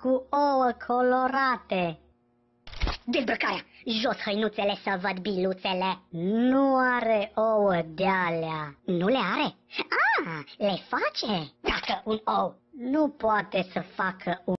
cu ouă colorate. Dezbrăcarea! Jos hăinuțele să văd biluțele! Nu are ouă de alea! Nu le are? Ah, le face! Dacă un ou! Nu poate să facă un